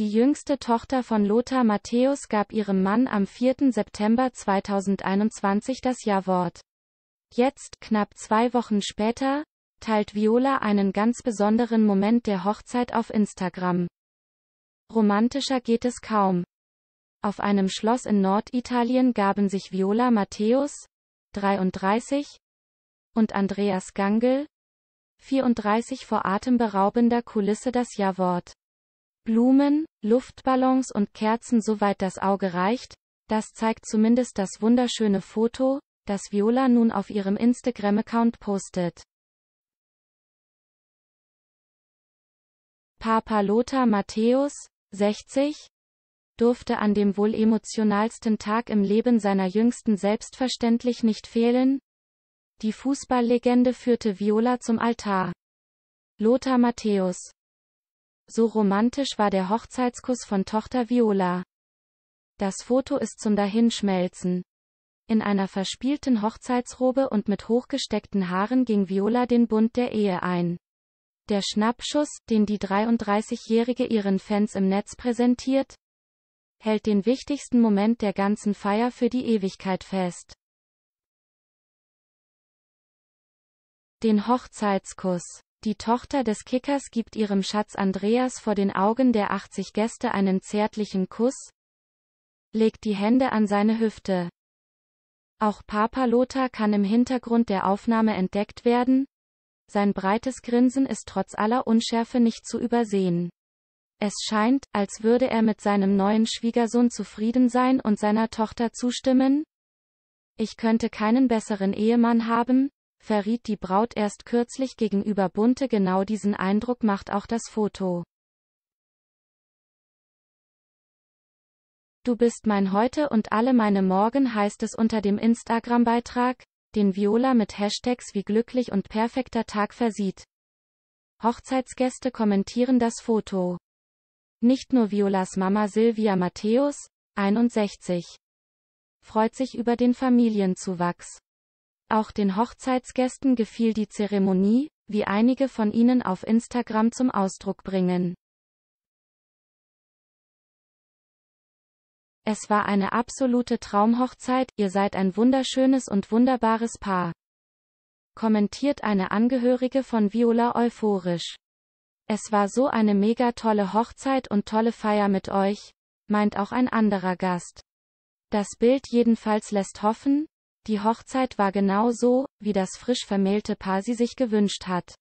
Die jüngste Tochter von Lothar Matthäus gab ihrem Mann am 4. September 2021 das Ja-Wort. Jetzt, knapp zwei Wochen später, teilt Viola einen ganz besonderen Moment der Hochzeit auf Instagram. Romantischer geht es kaum. Auf einem Schloss in Norditalien gaben sich Viola Matthäus, 33, und Andreas Gangel, 34 vor atemberaubender Kulisse das Ja-Wort. Blumen, Luftballons und Kerzen soweit das Auge reicht, das zeigt zumindest das wunderschöne Foto, das Viola nun auf ihrem Instagram-Account postet. Papa Lothar Matthäus, 60, durfte an dem wohl emotionalsten Tag im Leben seiner Jüngsten selbstverständlich nicht fehlen. Die Fußballlegende führte Viola zum Altar. Lothar Matthäus so romantisch war der Hochzeitskuss von Tochter Viola. Das Foto ist zum Dahinschmelzen. In einer verspielten Hochzeitsrobe und mit hochgesteckten Haaren ging Viola den Bund der Ehe ein. Der Schnappschuss, den die 33-Jährige ihren Fans im Netz präsentiert, hält den wichtigsten Moment der ganzen Feier für die Ewigkeit fest. Den Hochzeitskuss die Tochter des Kickers gibt ihrem Schatz Andreas vor den Augen der 80 Gäste einen zärtlichen Kuss, legt die Hände an seine Hüfte. Auch Papa Lothar kann im Hintergrund der Aufnahme entdeckt werden, sein breites Grinsen ist trotz aller Unschärfe nicht zu übersehen. Es scheint, als würde er mit seinem neuen Schwiegersohn zufrieden sein und seiner Tochter zustimmen? Ich könnte keinen besseren Ehemann haben, verriet die Braut erst kürzlich gegenüber Bunte genau diesen Eindruck macht auch das Foto. Du bist mein Heute und alle meine Morgen heißt es unter dem Instagram-Beitrag, den Viola mit Hashtags wie glücklich und perfekter Tag versieht. Hochzeitsgäste kommentieren das Foto. Nicht nur Violas Mama Silvia Matthäus, 61, freut sich über den Familienzuwachs. Auch den Hochzeitsgästen gefiel die Zeremonie, wie einige von ihnen auf Instagram zum Ausdruck bringen. Es war eine absolute Traumhochzeit, ihr seid ein wunderschönes und wunderbares Paar. Kommentiert eine Angehörige von Viola euphorisch. Es war so eine mega tolle Hochzeit und tolle Feier mit euch, meint auch ein anderer Gast. Das Bild jedenfalls lässt hoffen, die Hochzeit war genau so, wie das frisch vermählte Paar sie sich gewünscht hat.